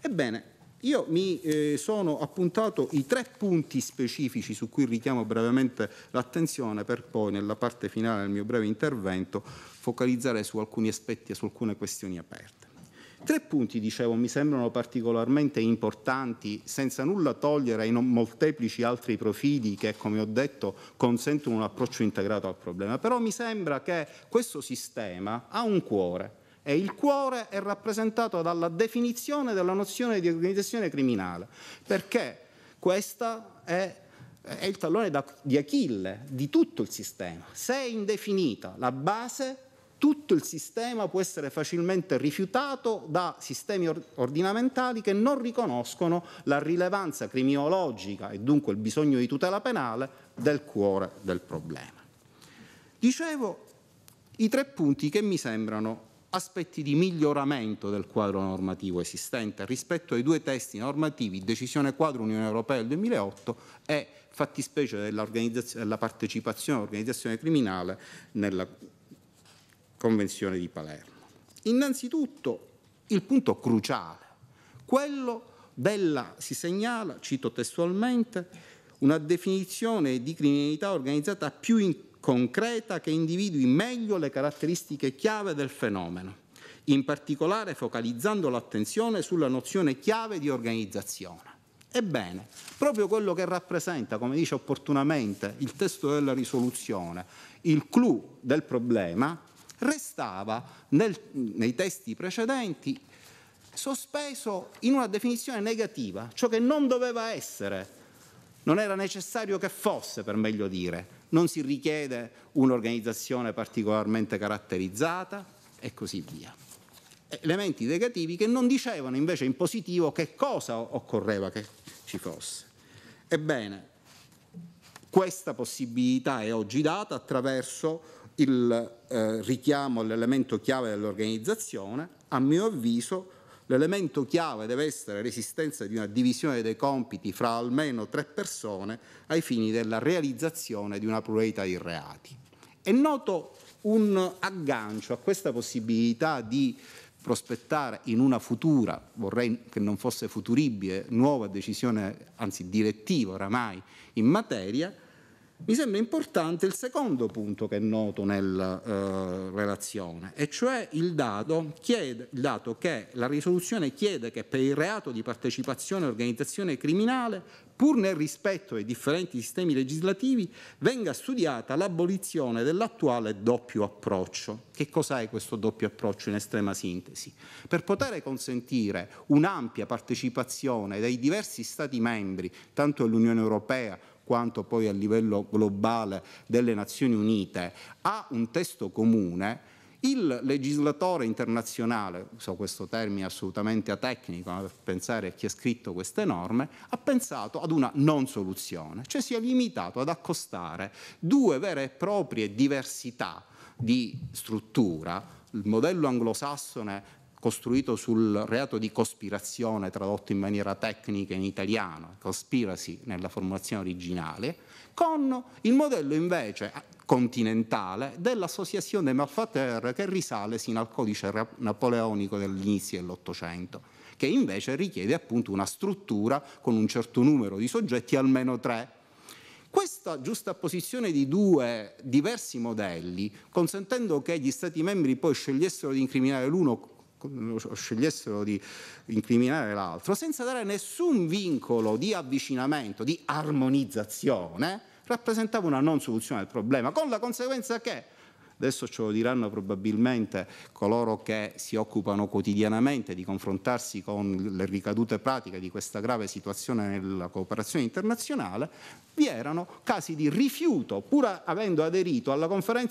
Ebbene, io mi eh, sono appuntato i tre punti specifici su cui richiamo brevemente l'attenzione per poi nella parte finale del mio breve intervento focalizzare su alcuni aspetti e su alcune questioni aperte. Tre punti, dicevo, mi sembrano particolarmente importanti, senza nulla togliere ai molteplici altri profili che, come ho detto, consentono un approccio integrato al problema. Però mi sembra che questo sistema ha un cuore e il cuore è rappresentato dalla definizione della nozione di organizzazione criminale, perché questa è è il tallone di Achille di tutto il sistema. Se è indefinita la base, tutto il sistema può essere facilmente rifiutato da sistemi ordinamentali che non riconoscono la rilevanza criminologica e dunque il bisogno di tutela penale del cuore del problema. Dicevo i tre punti che mi sembrano aspetti di miglioramento del quadro normativo esistente rispetto ai due testi normativi, decisione quadro Unione Europea del 2008 e fattispecie della, partecipazione all'organizzazione criminale nella Convenzione di Palermo. Innanzitutto il punto cruciale, quello della, si segnala, cito testualmente, una definizione di criminalità organizzata più in concreta che individui meglio le caratteristiche chiave del fenomeno, in particolare focalizzando l'attenzione sulla nozione chiave di organizzazione. Ebbene, proprio quello che rappresenta, come dice opportunamente il testo della risoluzione, il clou del problema, restava nel, nei testi precedenti sospeso in una definizione negativa, ciò che non doveva essere, non era necessario che fosse, per meglio dire, non si richiede un'organizzazione particolarmente caratterizzata e così via. Elementi negativi che non dicevano invece in positivo che cosa occorreva che ci fosse. Ebbene, questa possibilità è oggi data attraverso il eh, richiamo all'elemento chiave dell'organizzazione, a mio avviso L'elemento chiave deve essere l'esistenza di una divisione dei compiti fra almeno tre persone ai fini della realizzazione di una pluralità di reati. È noto un aggancio a questa possibilità di prospettare in una futura, vorrei che non fosse futuribile, nuova decisione, anzi direttiva oramai in materia, mi sembra importante il secondo punto che è noto nella eh, relazione, e cioè il dato, chiede, il dato, che la risoluzione chiede che per il reato di partecipazione a organizzazione criminale, pur nel rispetto dei differenti sistemi legislativi, venga studiata l'abolizione dell'attuale doppio approccio. Che cos'è questo doppio approccio in estrema sintesi? Per poter consentire un'ampia partecipazione dei diversi Stati membri, tanto dell'Unione Europea quanto poi a livello globale delle Nazioni Unite, ha un testo comune, il legislatore internazionale, uso questo termine assolutamente atecnico per pensare a chi ha scritto queste norme, ha pensato ad una non soluzione, cioè si è limitato ad accostare due vere e proprie diversità di struttura, il modello anglosassone costruito sul reato di cospirazione, tradotto in maniera tecnica in italiano, cospirasi nella formulazione originale, con il modello invece continentale dell'associazione dei malfateur che risale sino al codice napoleonico dell'inizio dell'Ottocento, che invece richiede appunto una struttura con un certo numero di soggetti, almeno tre, questa giusta posizione di due diversi modelli, consentendo che gli Stati membri poi scegliessero di incriminare l'uno scegliessero di incriminare l'altro, senza dare nessun vincolo di avvicinamento, di armonizzazione, rappresentava una non soluzione al problema, con la conseguenza che Adesso ce lo diranno probabilmente coloro che si occupano quotidianamente di confrontarsi con le ricadute pratiche di questa grave situazione nella cooperazione internazionale, vi erano casi di rifiuto, pur avendo aderito alla,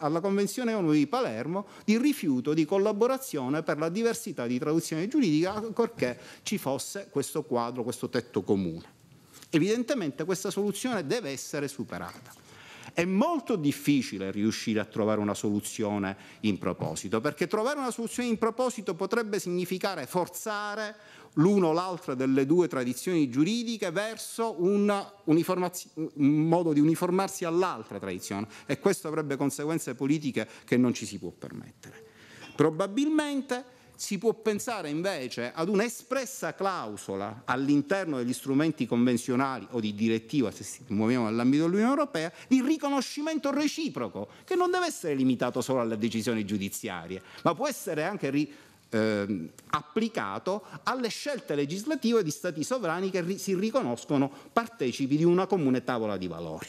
alla Convenzione ONU di Palermo, di rifiuto di collaborazione per la diversità di traduzione giuridica, ancorché ci fosse questo quadro, questo tetto comune. Evidentemente questa soluzione deve essere superata. È molto difficile riuscire a trovare una soluzione in proposito, perché trovare una soluzione in proposito potrebbe significare forzare l'una o l'altra delle due tradizioni giuridiche verso un modo di uniformarsi all'altra tradizione e questo avrebbe conseguenze politiche che non ci si può permettere. Probabilmente si può pensare invece ad un'espressa clausola all'interno degli strumenti convenzionali o di direttiva, se si muoviamo nell'ambito dell'Unione Europea, di riconoscimento reciproco, che non deve essere limitato solo alle decisioni giudiziarie, ma può essere anche ri, eh, applicato alle scelte legislative di stati sovrani che ri, si riconoscono partecipi di una comune tavola di valori.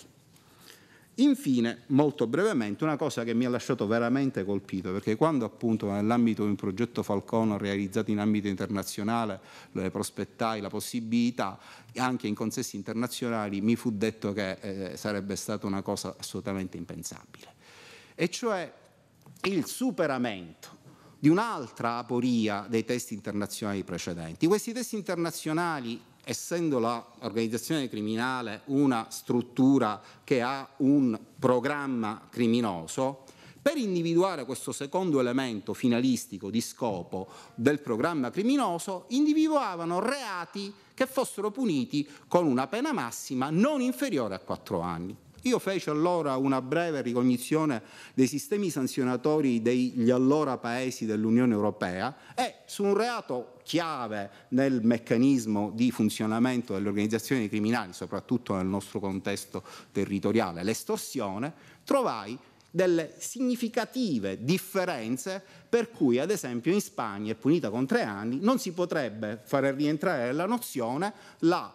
Infine, molto brevemente, una cosa che mi ha lasciato veramente colpito, perché quando appunto nell'ambito di un progetto Falcone realizzato in ambito internazionale le prospettai la possibilità, anche in consessi internazionali, mi fu detto che eh, sarebbe stata una cosa assolutamente impensabile. E cioè il superamento di un'altra aporia dei testi internazionali precedenti. Questi testi internazionali essendo l'organizzazione criminale una struttura che ha un programma criminoso, per individuare questo secondo elemento finalistico di scopo del programma criminoso, individuavano reati che fossero puniti con una pena massima non inferiore a quattro anni. Io feci allora una breve ricognizione dei sistemi sanzionatori degli allora paesi dell'Unione Europea e su un reato chiave nel meccanismo di funzionamento delle organizzazioni criminali, soprattutto nel nostro contesto territoriale, l'estorsione, trovai delle significative differenze per cui ad esempio in Spagna è punita con tre anni, non si potrebbe fare rientrare nella nozione la,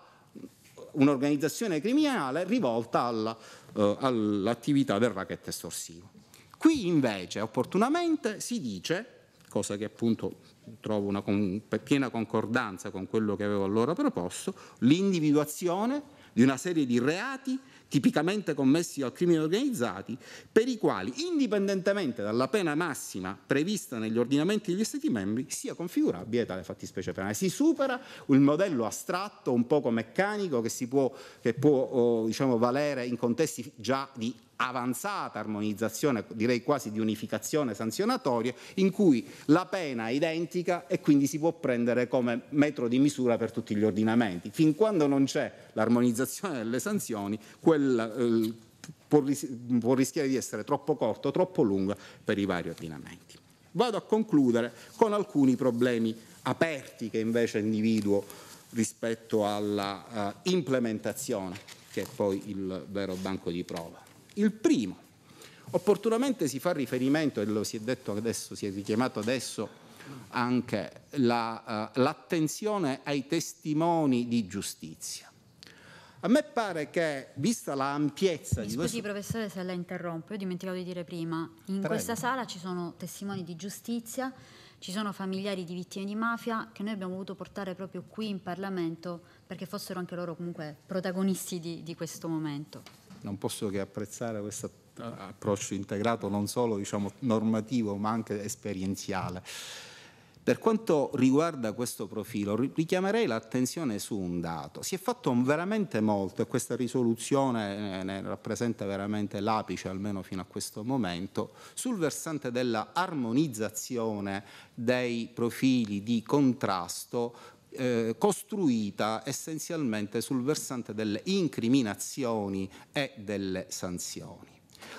un'organizzazione criminale rivolta alla eh, all'attività del racket estorsivo. Qui invece opportunamente si dice, cosa che appunto trovo una con, piena concordanza con quello che avevo allora proposto, l'individuazione di una serie di reati tipicamente commessi dal crimine organizzato, per i quali, indipendentemente dalla pena massima prevista negli ordinamenti degli Stati membri, sia configurabile tale fattispecie penale. Si supera il modello astratto, un poco meccanico, che, può, che può oh, diciamo, valere in contesti già di avanzata armonizzazione, direi quasi di unificazione sanzionatoria, in cui la pena è identica e quindi si può prendere come metro di misura per tutti gli ordinamenti. Fin quando non c'è l'armonizzazione delle sanzioni, quel, eh, può, ris può rischiare di essere troppo corto, troppo lungo per i vari ordinamenti. Vado a concludere con alcuni problemi aperti che invece individuo rispetto alla uh, implementazione, che è poi il vero banco di prova. Il primo, opportunamente si fa riferimento, e lo si è detto adesso, si è richiamato adesso anche la, uh, l'attenzione ai testimoni di giustizia. A me pare che, vista l'ampiezza Mi di questo... Scusi professore se la interrompo, io ho dimenticato di dire prima, in Prego. questa sala ci sono testimoni di giustizia, ci sono familiari di vittime di mafia che noi abbiamo voluto portare proprio qui in Parlamento perché fossero anche loro comunque protagonisti di, di questo momento non posso che apprezzare questo eh, approccio integrato non solo diciamo, normativo ma anche esperienziale. Per quanto riguarda questo profilo, richiamerei l'attenzione su un dato. Si è fatto veramente molto e questa risoluzione ne rappresenta veramente l'apice, almeno fino a questo momento, sul versante della armonizzazione dei profili di contrasto eh, costruita essenzialmente sul versante delle incriminazioni e delle sanzioni.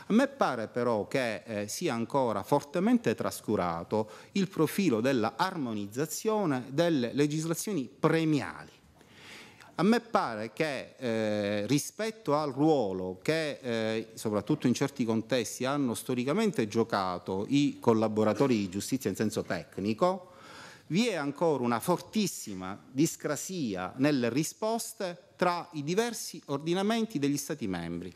A me pare però che eh, sia ancora fortemente trascurato il profilo della armonizzazione delle legislazioni premiali. A me pare che eh, rispetto al ruolo che eh, soprattutto in certi contesti hanno storicamente giocato i collaboratori di giustizia in senso tecnico, vi è ancora una fortissima discrasia nelle risposte tra i diversi ordinamenti degli Stati membri.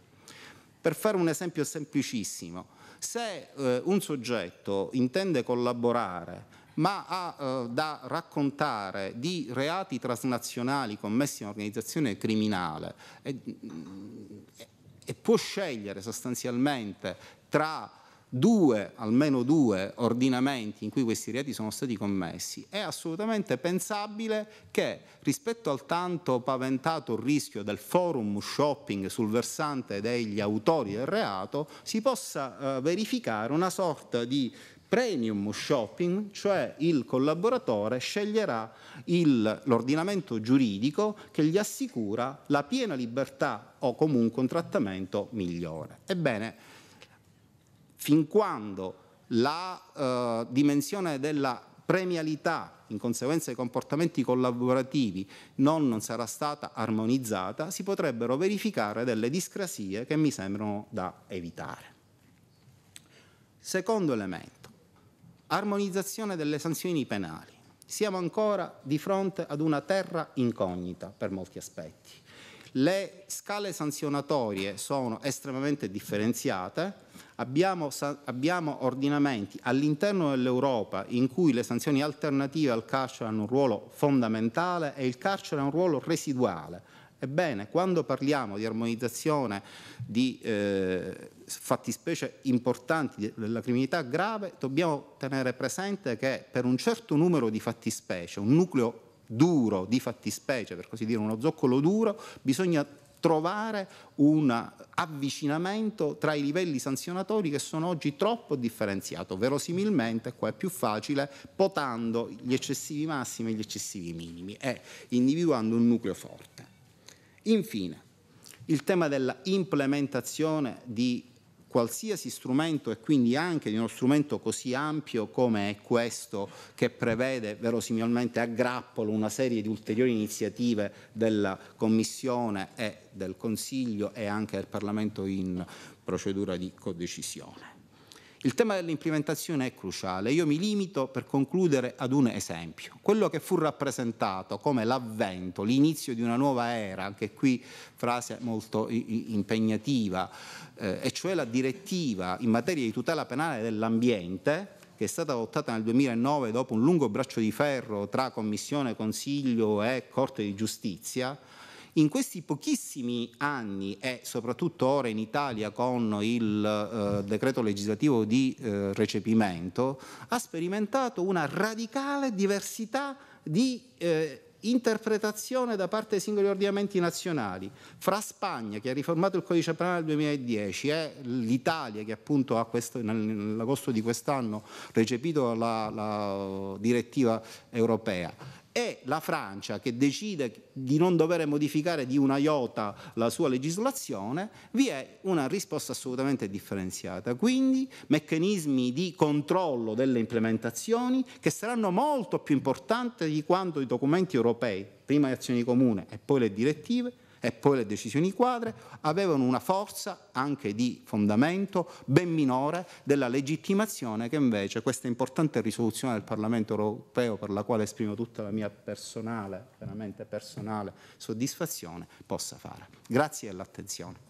Per fare un esempio semplicissimo, se eh, un soggetto intende collaborare ma ha eh, da raccontare di reati transnazionali commessi in un'organizzazione criminale e, e può scegliere sostanzialmente tra due, almeno due ordinamenti in cui questi reati sono stati commessi, è assolutamente pensabile che rispetto al tanto paventato rischio del forum shopping sul versante degli autori del reato si possa eh, verificare una sorta di premium shopping, cioè il collaboratore sceglierà il, l'ordinamento giuridico che gli assicura la piena libertà o comunque un trattamento migliore. Ebbene, fin quando la eh, dimensione della premialità in conseguenza dei comportamenti collaborativi non, non sarà stata armonizzata, si potrebbero verificare delle discrasie che mi sembrano da evitare. Secondo elemento, armonizzazione delle sanzioni penali. Siamo ancora di fronte ad una terra incognita per molti aspetti le scale sanzionatorie sono estremamente differenziate, abbiamo, abbiamo ordinamenti all'interno dell'Europa in cui le sanzioni alternative al carcere hanno un ruolo fondamentale e il carcere ha un ruolo residuale. Ebbene, quando parliamo di armonizzazione di eh, fattispecie importanti della criminalità grave, dobbiamo tenere presente che per un certo numero di fattispecie, un nucleo duro di fattispecie, per così dire uno zoccolo duro, bisogna trovare un avvicinamento tra i livelli sanzionatori che sono oggi troppo differenziato. Verosimilmente qua è più facile potando gli eccessivi massimi e gli eccessivi minimi e individuando un nucleo forte. Infine, il tema dell'implementazione di qualsiasi strumento e quindi anche di uno strumento così ampio come è questo che prevede verosimilmente a grappolo una serie di ulteriori iniziative della Commissione e del Consiglio e anche del Parlamento in procedura di codecisione. Il tema dell'implementazione è cruciale. Io mi limito per concludere ad un esempio. Quello che fu rappresentato come l'avvento, l'inizio di una nuova era, anche qui frase molto impegnativa, eh, e cioè la direttiva in materia di tutela penale dell'ambiente, che è stata adottata nel 2009 dopo un lungo braccio di ferro tra Commissione, Consiglio e Corte di Giustizia, in questi pochissimi anni e soprattutto ora in Italia con il eh, decreto legislativo di eh, recepimento ha sperimentato una radicale diversità di eh, interpretazione da parte dei singoli ordinamenti nazionali fra Spagna che ha riformato il codice penale nel 2010 e l'Italia che appunto ha questo, nell'agosto di quest'anno recepito la, la direttiva europea è la Francia che decide di non dover modificare di una iota la sua legislazione, vi è una risposta assolutamente differenziata. Quindi meccanismi di controllo delle implementazioni che saranno molto più importanti di quanto i documenti europei, prima le azioni comune e poi le direttive, e poi le decisioni quadre avevano una forza anche di fondamento ben minore della legittimazione che invece questa importante risoluzione del Parlamento europeo per la quale esprimo tutta la mia personale, veramente personale soddisfazione possa fare. Grazie all'attenzione.